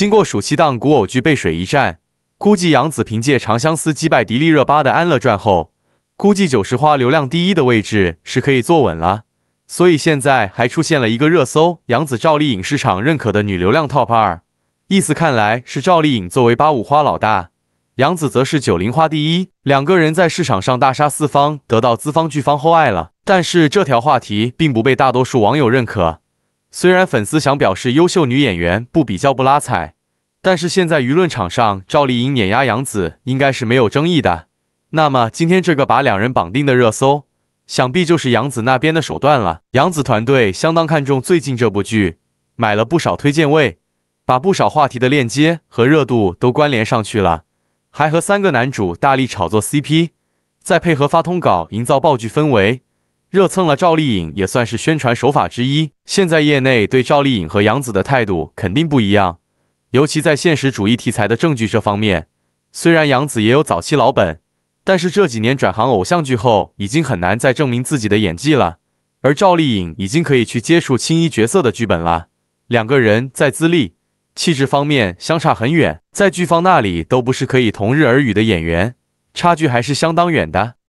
经过暑期档古偶剧背水一战，估计杨紫凭借《长相思》击败迪丽热巴的《安乐传》后，估计九十花流量第一的位置是可以坐稳了。所以现在还出现了一个热搜：杨紫赵丽颖市场认可的女流量 TOP 二。意思看来是赵丽颖作为八五花老大，杨紫则是九零花第一，两个人在市场上大杀四方，得到资方、剧方厚爱了。但是这条话题并不被大多数网友认可。虽然粉丝想表示优秀女演员不比较不拉踩，但是现在舆论场上赵丽颖碾压杨紫应该是没有争议的。那么今天这个把两人绑定的热搜，想必就是杨紫那边的手段了。杨紫团队相当看重最近这部剧，买了不少推荐位，把不少话题的链接和热度都关联上去了，还和三个男主大力炒作 CP，再配合发通稿营造爆剧氛围。热蹭了赵丽颖也算是宣传手法之一。现在业内对赵丽颖和杨紫的态度肯定不一样，尤其在现实主义题材的正剧这方面。虽然杨紫也有早期老本，但是这几年转行偶像剧后，已经很难再证明自己的演技了。而赵丽颖已经可以去接触青衣角色的剧本了。两个人在资历、气质方面相差很远，在剧方那里都不是可以同日而语的演员，差距还是相当远的。